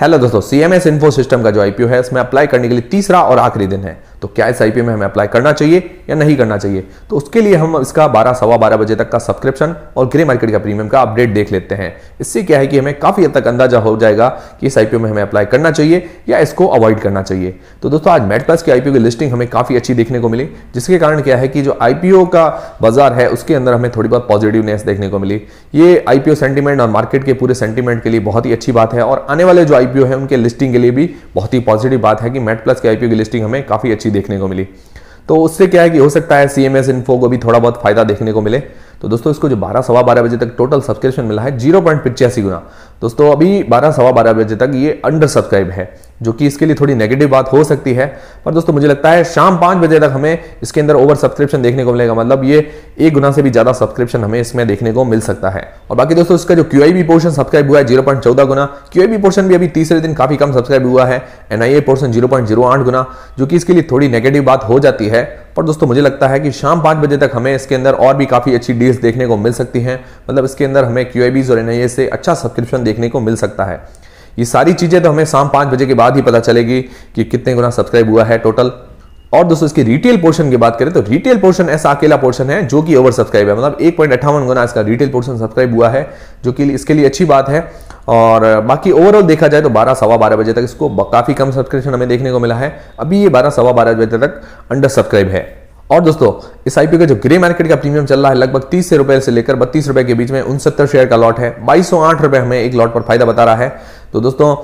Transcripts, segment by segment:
hello दोस्तों CMS info system का जो आईपीओ है इसमें अप्लाई करने के लिए तीसरा और आखिरी दिन है तो क्या इस आई में हमें अप्लाई करना चाहिए या नहीं करना चाहिए तो उसके लिए हम इसका बारह सवा बारह बजे तक का सब्सक्रिप्शन और ग्रे मार्केट का प्रीमियम का अपडेट देख लेते हैं इससे क्या है कि हमें काफ़ी हद तक अंदाजा हो जाएगा कि इस आई में हमें अप्लाई करना चाहिए या इसको अवॉइड करना चाहिए तो दोस्तों आज मेट प्लस की आईपीओ की लिस्टिंग हमें काफ़ी अच्छी देखने को मिली जिसके कारण क्या है कि जो आईपीओ का बाजार है उसके अंदर हमें थोड़ी बहुत पॉजिटिवनेस देखने को मिली ये आईपीओ सेंटीमेंट और मार्केट के पूरे सेंटीमेंट के लिए बहुत ही अच्छी बात है और आने वाले जो आई है उनके लिस्टिंग के लिए भी बहुत ही पॉजिटिव बात है कि मेट प्लस की आईपीओ की लिस्टिंग हमें काफ़ी अच्छी अच्छी देखने को मिली तो उससे क्या है कि हो सकता है सीएमएस इन्फो को भी थोड़ा बहुत फायदा देखने को मिले तो दोस्तों इसको जो बारह सवा बारह बजे तक टोटल सब्सक्रिप्शन मिला है जीरो पॉइंट पिचासी गुना दोस्तों अभी बारह सवा बारह बजे तक ये अंडर सब्सक्राइब है जो कि इसके लिए थोड़ी नेगेटिव बात हो सकती है पर दोस्तों मुझे लगता है शाम पांच बजे तक हमें इसके अंदर ओवर सब्सक्रिप्शन देखने को मिलेगा मतलब ये एक गुना से भी ज़्यादा सब्सक्रिप्शन हमें इसमें देखने को मिल सकता है और बाकी दोस्तों इसका जो क्यू पोर्शन सब्सक्राइब हुआ है जीरो पॉइंट चौदह गुना क्यू पोर्शन भी अभी तीसरे दिन काफ़ी कम सब्सक्राइब हुआ है N portion zero point zero आठ गुना जो कि इसके लिए थोड़ी नेगेटिव बात हो जाती है पर दोस्तों मुझे लगता है कि शाम पांच बजे तक हमें इसके अंदर और भी काफ़ी अच्छी डील्स देखने को मिल सकती हैं मतलब इसके अंदर हमें क्यू और एन से अच्छा सब्सक्रिप्शन देखने को मिल सकता है ये सारी चीज़ें तो हमें शाम पांच बजे के बाद ही पता चलेगी कि कितने गुना सब्सक्राइब हुआ है टोटल और दोस्तों इसके रिटेल पोर्शन की बात करें तो रिटेल पोर्शन ऐसा अकेला पोर्शन है जो कि ओवर सब्सक्राइब है मतलब एक पॉइंट अट्ठावन गुना इसका रिटेल पोर्शन सब्सक्राइब हुआ है जो कि इसके लिए अच्छी बात है और बाकी ओवरऑल देखा जाए तो बारह सवा बारह बजे तक इसको काफ़ी कम सब्सक्रिप्शन हमें देखने को मिला है अभी ये बारह सवा बारह बजे तक अंडर सब्सक्राइब है और दोस्तों इस आईपीओ का जो ग्रे मार्केट का प्रीमियम चल रहा है लगभग तीस से रुपए से लेकर बत्तीस रुपए के बीच में उनसत्तर शेयर का लॉट है बाईस सौ आठ रुपए हमें एक लॉट पर फायदा बता रहा है तो दोस्तों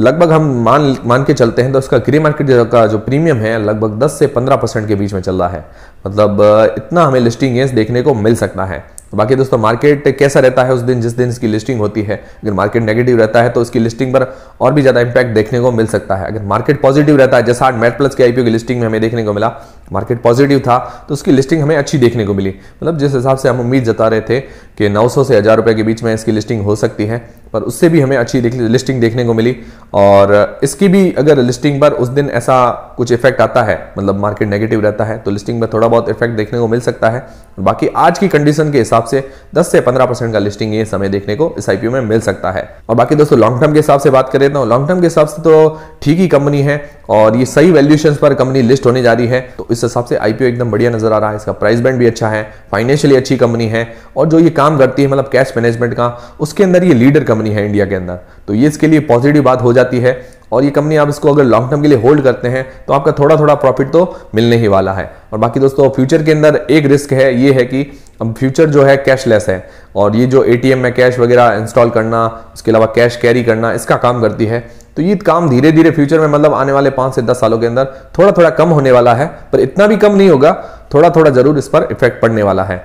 लगभग हम मान मान के चलते हैं तो इसका ग्रे मार्केट का जो प्रीमियम है लगभग 10 से 15 परसेंट के बीच में चल रहा है मतलब इतना हमें लिस्टिंग गेंस देखने को मिल सकता है तो बाकी दोस्तों मार्केट कैसा रहता है उस दिन जिस दिन इसकी लिस्टिंग होती है अगर मार्केट नेगेटिव रहता है तो उसकी लिस्टिंग पर और भी ज़्यादा इंपैक्ट देखने को मिल सकता है अगर मार्केट पॉजिटिव रहता है जैसा आज मेट प्लस के आईपीओ की लिस्टिंग में हमें देखने को मिला मार्केट पॉजिटिव था तो उसकी लिस्टिंग हमें अच्छी देखने को मिली मतलब जिस हिसाब से हम उम्मीद जता रहे थे कि नौ से हज़ार के बीच में इसकी लिस्टिंग हो सकती है पर उससे भी हमें अच्छी लिस्टिंग देखने को मिली और इसकी भी अगर लिस्टिंग पर उस दिन ऐसा कुछ इफेक्ट आता है मतलब मार्केट नेगेटिव रहता है तो लिस्टिंग में थोड़ा बहुत इफेक्ट देखने को मिल सकता है बाकी आज की कंडीशन के हिसाब से 10 से 15 परसेंट का लिस्टिंग ये समय देखने को इस आईपीओ में मिल सकता है और बाकी दोस्तों लॉन्ग टर्म के हिसाब से बात करें तो लॉन्ग टर्म के हिसाब से तो ठीक ही कंपनी है और ये सही वैल्यूएशन पर कंपनी लिस्ट होने जा रही है तो इस हिसाब से आईपीओ एकदम बढ़िया नजर आ रहा है इसका प्राइस बैंड भी अच्छा है फाइनेंशियली अच्छी कंपनी है और जो ये काम करती है मतलब कैश मैनेजमेंट का उसके अंदर ये लीडर कंपनी है इंडिया के अंदर तो ये इसके लिए पॉजिटिव बात हो जाती है और ये कंपनी आप इसको अगर लॉन्ग टर्म के लिए होल्ड करते हैं तो आपका थोड़ा थोड़ा प्रॉफिट तो मिलने ही वाला है और बाकी दोस्तों फ्यूचर के अंदर एक रिस्क है ये है कि अब फ्यूचर जो है कैशलेस है और ये जो एटीएम में कैश वगैरह इंस्टॉल करना उसके अलावा कैश कैरी करना इसका काम करती है तो ये काम धीरे धीरे फ्यूचर में मतलब आने वाले पांच से दस सालों के अंदर थोड़ा थोड़ा कम होने वाला है पर इतना भी कम नहीं होगा थोड़ा थोड़ा जरूर इस पर इफेक्ट पड़ने वाला है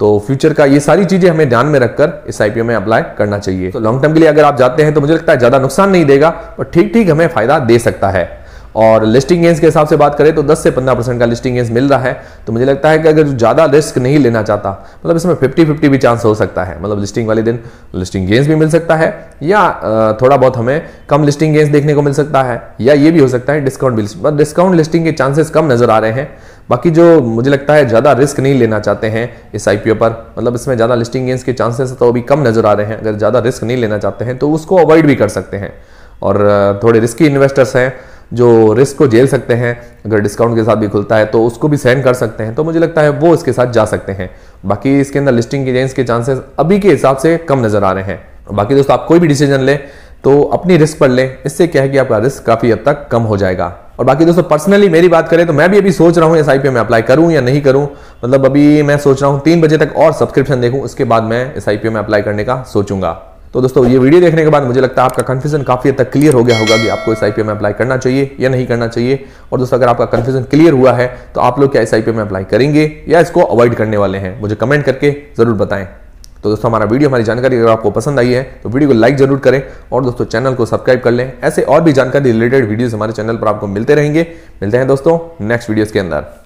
तो फ्यूचर का ये सारी चीजें हमें ध्यान में रखकर इस आईपीओ में अप्लाई करना चाहिए तो लॉन्ग टर्म के लिए अगर आप जाते हैं तो मुझे लगता है ज्यादा नुकसान नहीं देगा और ठीक ठीक हमें फायदा दे सकता है और लिस्टिंग गेंस के हिसाब से बात करें तो 10 से 15 परसेंट का लिस्टिंग गेंस मिल रहा है तो मुझे लगता है कि अगर ज़्यादा रिस्क नहीं लेना चाहता मतलब इसमें 50 50 भी चांस हो सकता है मतलब लिस्टिंग वाले दिन लिस्टिंग गेंस भी मिल सकता है या थोड़ा बहुत हमें कम लिस्टिंग गेंस देखने को मिल सकता है या ये भी हो सकता है डिस्काउंट भी डिस्काउंट लिस्टिंग के चांसेस कम नज़र आ रहे हैं बाकी जो मुझे लगता है ज़्यादा रिस्क नहीं लेना चाहते हैं इस आईपीओ पर मतलब इसमें ज़्यादा लिस्टिंग गेंस के चांसेस तो अभी कम नज़र आ रहे हैं अगर ज़्यादा रिस्क नहीं लेना चाहते हैं तो उसको अवॉइड भी कर सकते हैं और थोड़े रिस्की इन्वेस्टर्स हैं जो रिस्क को झेल सकते हैं अगर डिस्काउंट के साथ भी खुलता है तो उसको भी सेंड कर सकते हैं तो मुझे लगता है वो इसके साथ जा सकते हैं बाकी इसके अंदर लिस्टिंग की के चांसेस अभी के हिसाब से कम नजर आ रहे हैं बाकी दोस्तों आप कोई भी डिसीजन लें तो अपनी रिस्क पर लें इससे क्या है कि आपका रिस्क काफ़ी हद तक कम हो जाएगा और बाकी दोस्तों पर्सनली मेरी बात करें तो मैं भी अभी सोच रहा हूँ एस आई पी में अप्लाई करूँ या नहीं करूँ मतलब अभी मैं सोच रहा हूँ तीन बजे तक और सब्सक्रिप्शन देखूँ उसके बाद मैं एस आई पी में अप्लाई करने का सोचूंगा तो दोस्तों ये वीडियो देखने के बाद मुझे लगता है आपका कन्फ्यूजन काफ़ी हद तक क्लियर हो गया होगा कि आपको इस आई में अप्लाई करना चाहिए या नहीं करना चाहिए और दोस्तों अगर आपका कन्फ्यूजन क्लियर हुआ है तो आप लोग क्या इस में अप्लाई करेंगे या इसको अवॉइड करने वाले हैं मुझे कमेंट करके ज़रूर बताएं तो दोस्तों हमारा वीडियो हमारी जानकारी अगर आपको पसंद आई है तो वीडियो को लाइक जरूर करें और दोस्तों चैनल को सब्सक्राइब कर लें ऐसे और भी जानकारी रिलेटेड वीडियोस हमारे चैनल पर आपको मिलते रहेंगे मिलते हैं दोस्तों नेक्स्ट वीडियोस के अंदर